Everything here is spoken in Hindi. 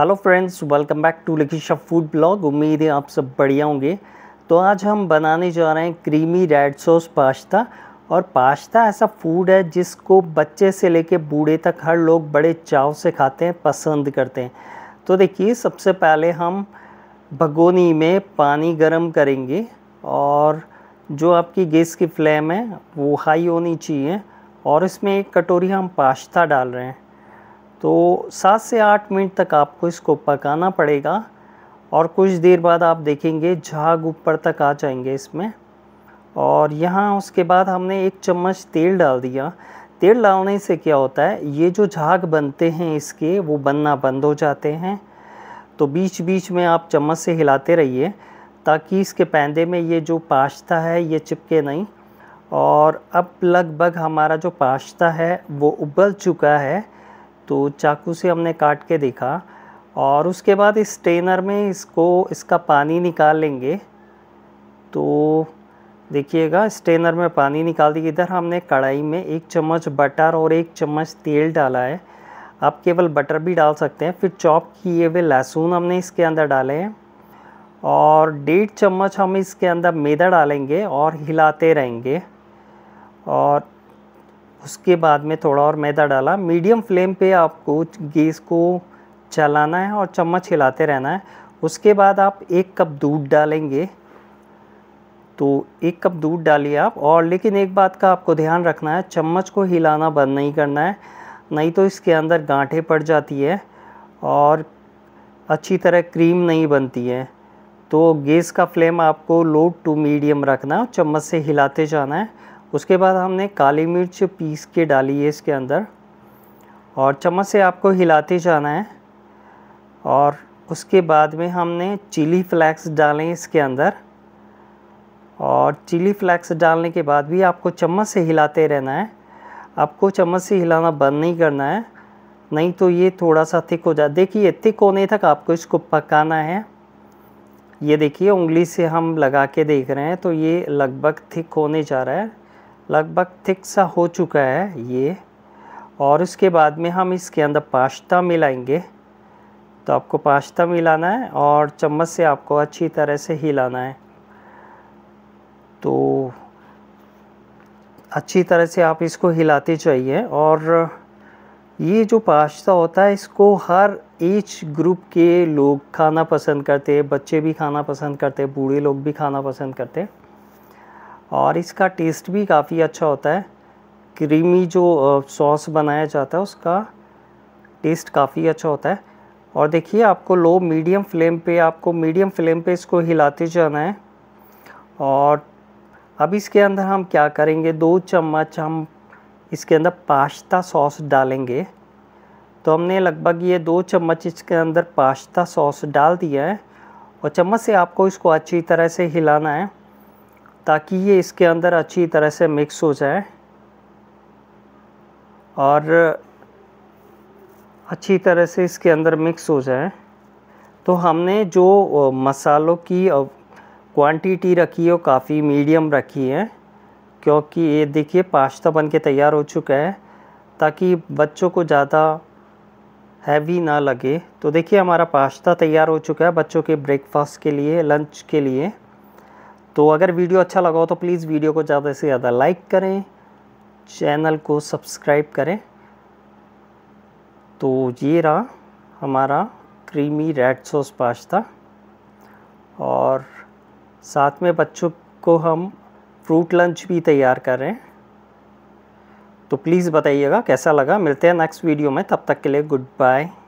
hello friends welcome back to Lakisha food blog उम्मीद है आप सब बढ़िया होंगे तो आज हम बनाने जा रहे हैं क्रीमी रेड सॉस पास्ता और पास्ता ऐसा फूड है जिसको बच्चे से लेके बूढ़े तक हर लोग बड़े चाव से खाते हैं पसंद करते हैं तो देखिए सबसे पहले हम भगोनी में पानी गर्म करेंगे और जो आपकी गैस की फ्लेम है वो हाई होनी चाहिए और इसमें एक कटोरी हम पास्ता डाल रहे हैं तो सात से आठ मिनट तक आपको इसको पकाना पड़ेगा और कुछ देर बाद आप देखेंगे झाग ऊपर तक आ जाएंगे इसमें और यहाँ उसके बाद हमने एक चम्मच तेल डाल दिया तेल डालने से क्या होता है ये जो झाग बनते हैं इसके वो बनना बंद हो जाते हैं तो बीच बीच में आप चम्मच से हिलाते रहिए ताकि इसके पैंदे में ये जो पाश्ता है ये चिपके नहीं और अब लगभग हमारा जो पाश्ता है वो उबल चुका है तो चाकू से हमने काट के देखा और उसके बाद इस स्टेनर में इसको इसका पानी निकाल लेंगे तो देखिएगा स्टेनर में पानी निकाल दिया इधर हमने कढ़ाई में एक चम्मच बटर और एक चम्मच तेल डाला है आप केवल बटर भी डाल सकते हैं फिर चॉप किए हुए लहसुन हमने इसके अंदर डाले हैं और डेढ़ चम्मच हम इसके अंदर मैदा डालेंगे और हिलाते रहेंगे और उसके बाद में थोड़ा और मैदा डाला मीडियम फ्लेम पे आपको गैस को चलाना है और चम्मच हिलाते रहना है उसके बाद आप एक कप दूध डालेंगे तो एक कप दूध डालिए आप और लेकिन एक बात का आपको ध्यान रखना है चम्मच को हिलाना बंद नहीं करना है नहीं तो इसके अंदर गांठें पड़ जाती है और अच्छी तरह क्रीम नहीं बनती है तो गैस का फ्लेम आपको लो टू मीडियम रखना है चम्मच से हिलाते जाना है उसके बाद हमने काली मिर्च पीस के डाली है इसके अंदर और चम्मच से आपको हिलाते जाना है और उसके बाद में हमने चिली फ्लैक्स डाले इसके अंदर और चिली फ्लैक्स डालने के बाद भी आपको चम्मच से हिलाते रहना है आपको चम्मच से हिलाना बंद नहीं करना है नहीं तो ये थोड़ा सा थिक हो जाए देखिए थिक होने तक आपको इसको पकाना है ये देखिए उंगली से हम लगा के देख रहे हैं तो ये लगभग थिक होने जा रहा है लगभग थिक सा हो चुका है ये और उसके बाद में हम इसके अंदर पास्ता मिलाएंगे तो आपको पास्ता मिलाना है और चम्मच से आपको अच्छी तरह से हिलाना है तो अच्छी तरह से आप इसको हिलाते चाहिए और ये जो पास्ता होता है इसको हर एज ग्रुप के लोग खाना पसंद करते हैं बच्चे भी खाना पसंद करते हैं बूढ़े लोग भी खाना पसंद करते हैं और इसका टेस्ट भी काफ़ी अच्छा होता है क्रीमी जो सॉस बनाया जाता है उसका टेस्ट काफ़ी अच्छा होता है और देखिए आपको लो मीडियम फ्लेम पे आपको मीडियम फ्लेम पे इसको हिलाते जाना है और अब इसके अंदर हम क्या करेंगे दो चम्मच हम इसके अंदर पास्ता सॉस डालेंगे तो हमने लगभग ये दो चम्मच इसके अंदर पास्ता सॉस डाल दिया है और चम्मच से आपको इसको अच्छी तरह से हिलाना है ताकि ये इसके अंदर अच्छी तरह से मिक्स हो जाए और अच्छी तरह से इसके अंदर मिक्स हो जाए तो हमने जो मसालों की क्वांटिटी रखी है वो काफ़ी मीडियम रखी है क्योंकि ये देखिए पास्ता बन के तैयार हो चुका है ताकि बच्चों को ज़्यादा हैवी ना लगे तो देखिए हमारा पास्ता तैयार हो चुका है बच्चों के ब्रेकफास्ट के लिए लंच के लिए तो अगर वीडियो अच्छा लगा हो तो प्लीज़ वीडियो को ज़्यादा से ज़्यादा लाइक करें चैनल को सब्सक्राइब करें तो ये रहा हमारा क्रीमी रेड सॉस पास्ता और साथ में बच्चों को हम फ्रूट लंच भी तैयार कर रहे हैं तो प्लीज़ बताइएगा कैसा लगा मिलते हैं नेक्स्ट वीडियो में तब तक के लिए गुड बाय